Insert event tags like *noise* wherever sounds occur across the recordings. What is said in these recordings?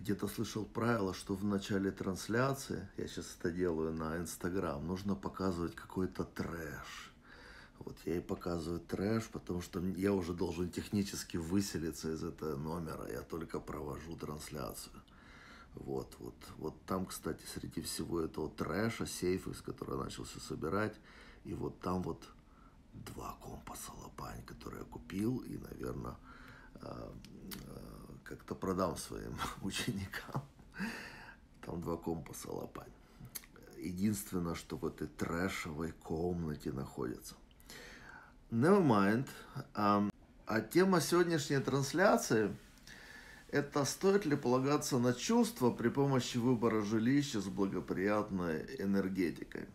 где-то слышал правило, что в начале трансляции, я сейчас это делаю на Инстаграм, нужно показывать какой-то трэш. Вот я и показываю трэш, потому что я уже должен технически выселиться из этого номера, я только провожу трансляцию. Вот, вот, вот там, кстати, среди всего этого трэша, сейф, из которого я начал собирать, и вот там вот два компаса лопань, которые я купил, и, наверное, а, а, как-то продам своим *laughs* ученикам. Там два компаса лопань. Единственное, что в этой трэшевой комнате находится. Never mind. Um, а тема сегодняшней трансляции – это стоит ли полагаться на чувства при помощи выбора жилища с благоприятной энергетикой.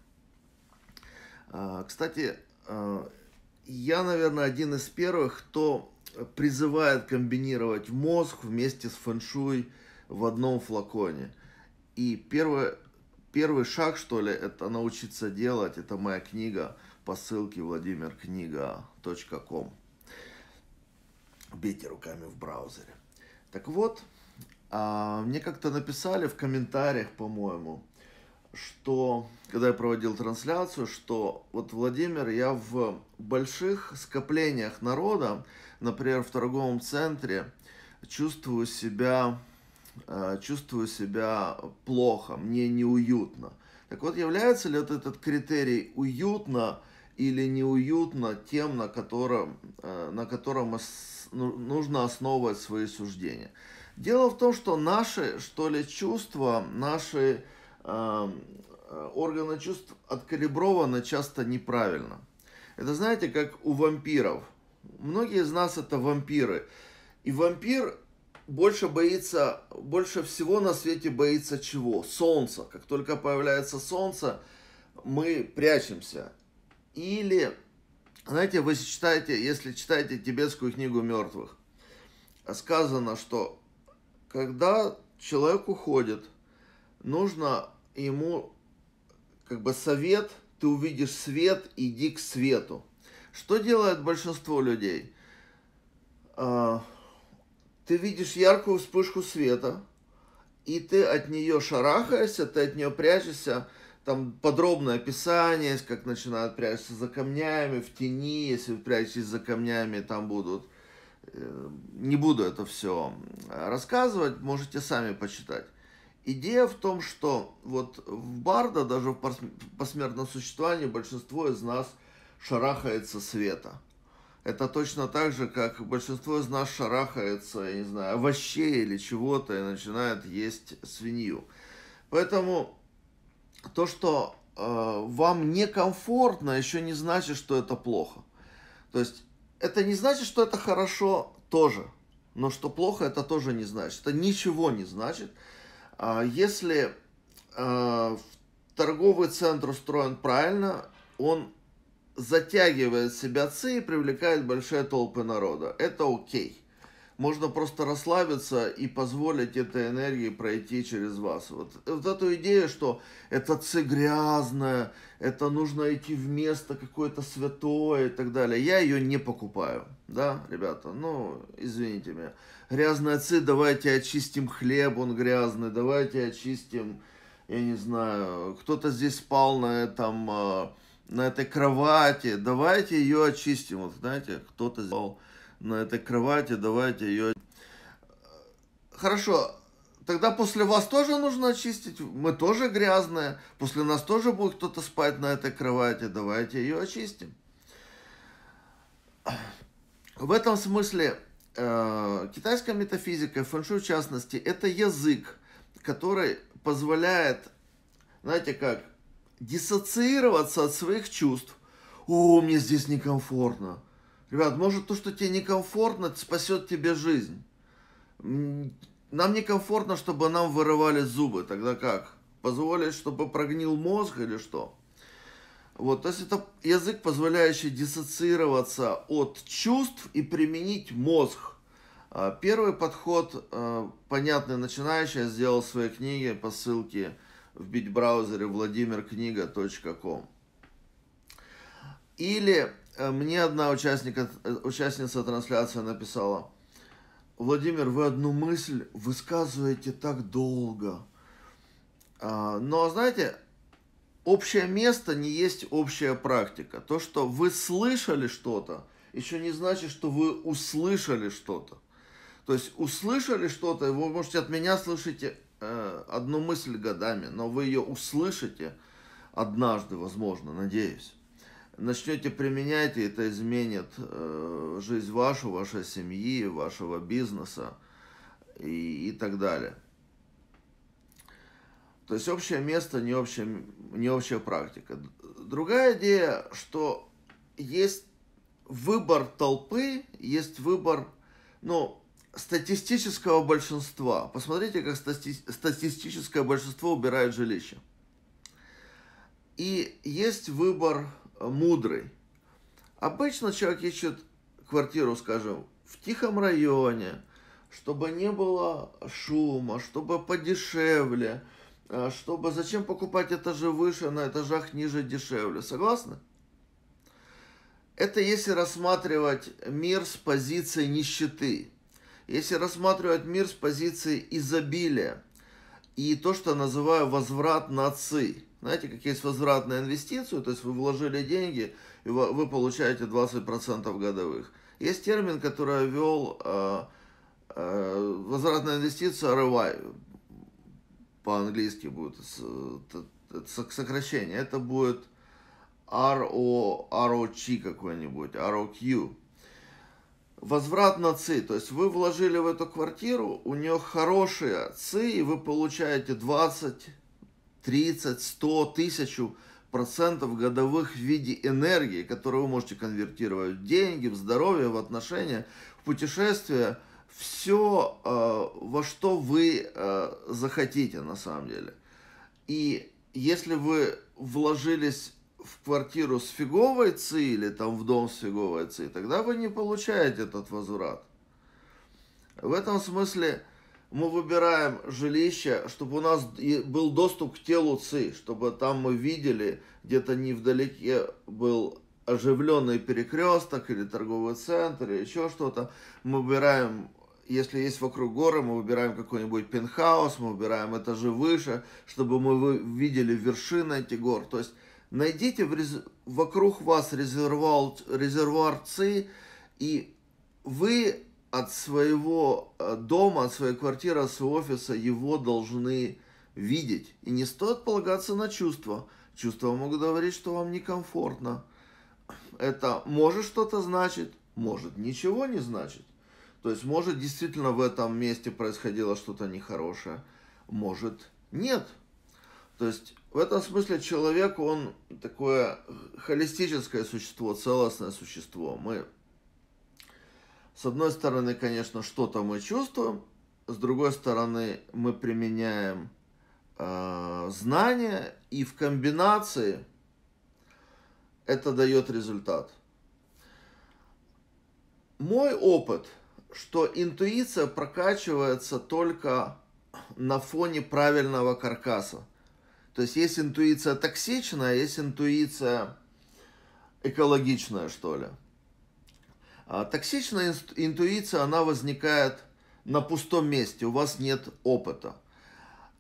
Uh, кстати, uh, я, наверное, один из первых, кто призывает комбинировать мозг вместе с фэншуй в одном флаконе. И первый первый шаг, что ли, это научиться делать. Это моя книга по ссылке владимиркнига.ком. Бейте руками в браузере. Так вот, а, мне как-то написали в комментариях, по-моему, что, когда я проводил трансляцию, что вот, Владимир, я в больших скоплениях народа, например, в торговом центре, чувствую себя, э, чувствую себя плохо, мне неуютно. Так вот, является ли вот этот критерий уютно или неуютно тем, на котором, э, на котором ну, нужно основывать свои суждения? Дело в том, что наши, что ли, чувства, наши Э, органы чувств откалибровано часто неправильно. Это знаете, как у вампиров. Многие из нас это вампиры. И вампир больше боится, больше всего на свете боится чего? Солнца. Как только появляется солнце, мы прячемся. Или, знаете, вы читаете, если читаете тибетскую книгу мертвых, сказано, что когда человек уходит, нужно ему как бы совет, ты увидишь свет, иди к свету. Что делает большинство людей? А, ты видишь яркую вспышку света, и ты от нее шарахаешься, ты от нее прячешься, там подробное описание, как начинают прячься за камнями, в тени, если прячешься за камнями, там будут... Э, не буду это все рассказывать, можете сами почитать. Идея в том, что вот в Барда, даже в посмертном существовании, большинство из нас шарахается света. Это точно так же, как большинство из нас шарахается, я не знаю, овощей или чего-то и начинает есть свинью. Поэтому то, что э, вам некомфортно, еще не значит, что это плохо. То есть это не значит, что это хорошо тоже, но что плохо, это тоже не значит. Это ничего не значит. А если э, торговый центр устроен правильно, он затягивает в себя ЦИ и привлекает большие толпы народа. Это окей можно просто расслабиться и позволить этой энергии пройти через вас. Вот, э, вот эту идею, что это цы грязное, это нужно идти в место какое-то святое и так далее, я ее не покупаю, да, ребята, ну, извините меня. Грязные ци, давайте очистим хлеб, он грязный, давайте очистим, я не знаю, кто-то здесь спал на этом, а, на этой кровати, давайте ее очистим, вот знаете, кто-то спал на этой кровати, давайте ее... Хорошо, тогда после вас тоже нужно очистить, мы тоже грязные, после нас тоже будет кто-то спать на этой кровати, давайте ее очистим. В этом смысле э, китайская метафизика, фэншуй в частности, это язык, который позволяет, знаете как, диссоциироваться от своих чувств. О, мне здесь некомфортно. Ребят, может то, что тебе некомфортно, спасет тебе жизнь. Нам некомфортно, чтобы нам вырывали зубы. Тогда как? Позволить, чтобы прогнил мозг или что? Вот, то есть это язык, позволяющий диссоциироваться от чувств и применить мозг. А, первый подход, э, понятный начинающий, я сделал в своей книге по ссылке в браузере владимиркнига.ком. Или Э, мне одна участника, э, участница трансляции написала, Владимир, вы одну мысль высказываете так долго. А, но, знаете, общее место не есть общая практика. То, что вы слышали что-то, еще не значит, что вы услышали что-то. То есть услышали что-то, вы можете от меня слышите э, одну мысль годами, но вы ее услышите однажды, возможно, надеюсь начнете применять, и это изменит э, жизнь вашу, вашей семьи, вашего бизнеса и, и так далее. То есть общее место, не, общая не общая практика. Другая идея, что есть выбор толпы, есть выбор ну, статистического большинства. Посмотрите, как стати статистическое большинство убирает жилище. И есть выбор мудрый. Обычно человек ищет квартиру, скажем, в тихом районе, чтобы не было шума, чтобы подешевле, а, чтобы зачем покупать этажи выше, на этажах ниже дешевле. Согласны? Это если рассматривать мир с позиции нищеты, если рассматривать мир с позиции изобилия и то, что я называю возврат нации. Знаете, как есть возврат на инвестицию, то есть вы вложили деньги, и вы получаете 20% годовых. Есть термин, который ввел э, э, возврат на инвестицию по-английски будет с сокращение, это будет RO, ROC какой-нибудь, ROQ. Возврат на ЦИ, то есть вы вложили в эту квартиру, у нее хорошие ЦИ, и вы получаете 20 30, 100, тысячу процентов годовых в виде энергии, которую вы можете конвертировать в деньги, в здоровье, в отношения, в путешествия, все, э, во что вы э, захотите на самом деле. И если вы вложились в квартиру с фиговой ци или там в дом с фиговой ци, тогда вы не получаете этот возврат. В этом смысле мы выбираем жилище, чтобы у нас был доступ к телу ЦИ, чтобы там мы видели, где-то невдалеке был оживленный перекресток или торговый центр или еще что-то. Мы выбираем, если есть вокруг горы, мы выбираем какой-нибудь пентхаус, мы выбираем этажи выше, чтобы мы видели вершины этих гор. То есть найдите в рез... вокруг вас резервуар, резервуар ЦИ, и вы от своего э, дома, от своей квартиры, от своего офиса его должны видеть. И не стоит полагаться на чувства. Чувства могут говорить, что вам некомфортно. Это может что-то значит, может ничего не значит. То есть, может, действительно в этом месте происходило что-то нехорошее, может, нет. То есть, в этом смысле человек, он такое э, холистическое существо, целостное существо. Мы с одной стороны, конечно, что-то мы чувствуем, с другой стороны, мы применяем э, знания, и в комбинации это дает результат. Мой опыт, что интуиция прокачивается только на фоне правильного каркаса. То есть есть интуиция токсичная, а есть интуиция экологичная, что ли. А токсичная интуиция, она возникает на пустом месте, у вас нет опыта.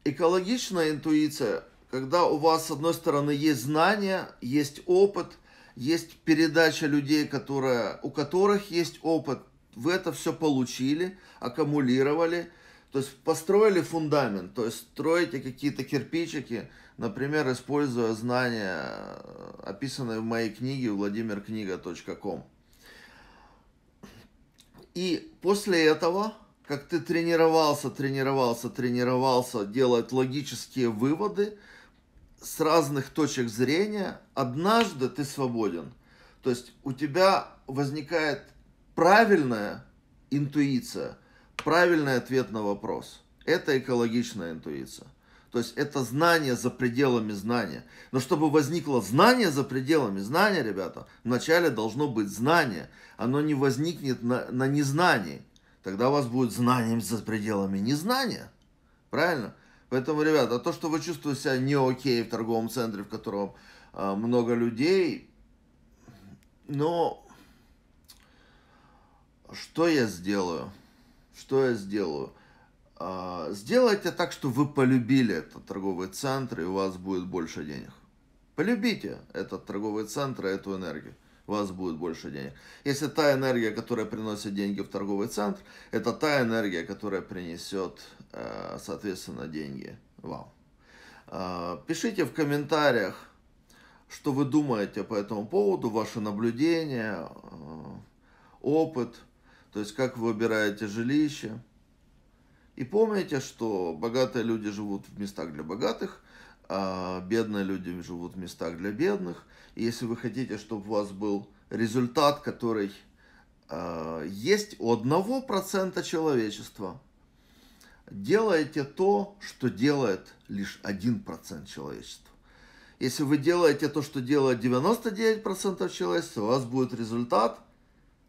Экологичная интуиция, когда у вас, с одной стороны, есть знания, есть опыт, есть передача людей, которые, у которых есть опыт, вы это все получили, аккумулировали, то есть построили фундамент, то есть строите какие-то кирпичики, например, используя знания, описанные в моей книге владимиркнига.ком. И после этого, как ты тренировался, тренировался, тренировался делать логические выводы с разных точек зрения, однажды ты свободен. То есть у тебя возникает правильная интуиция, правильный ответ на вопрос. Это экологичная интуиция. То есть это знание за пределами знания. Но чтобы возникло знание за пределами знания, ребята, вначале должно быть знание. Оно не возникнет на, на незнании. Тогда у вас будет знанием за пределами незнания. Правильно? Поэтому, ребята, то, что вы чувствуете себя не окей в торговом центре, в котором э, много людей, но что я сделаю? Что я сделаю? А, сделайте так, что вы полюбили этот торговый центр, и у вас будет больше денег. Полюбите этот торговый центр и эту энергию. У вас будет больше денег. Если та энергия, которая приносит деньги в торговый центр, это та энергия, которая принесет, э, соответственно, деньги вам. А, пишите в комментариях, что вы думаете по этому поводу, ваши наблюдения, э, опыт, то есть как вы выбираете жилище. И помните, что богатые люди живут в местах для богатых, а бедные люди живут в местах для бедных. И если вы хотите, чтобы у вас был результат, который э, есть у одного процента человечества, делайте то, что делает лишь один процент человечества. Если вы делаете то, что делает 99% человечества, у вас будет результат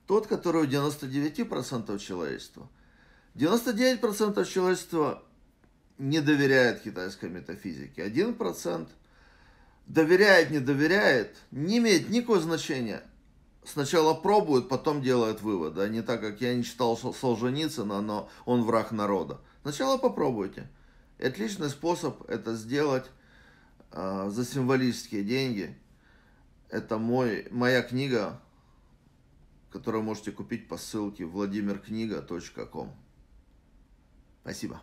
тот, который у 99% человечества – 99% человечества не доверяет китайской метафизике. 1% доверяет, не доверяет, не имеет никакого значения. Сначала пробуют, потом делают выводы. А не так, как я не читал Солженицына, но он враг народа. Сначала попробуйте. И отличный способ это сделать э, за символические деньги. Это мой, моя книга, которую можете купить по ссылке владимиркнига.ком. Спасибо.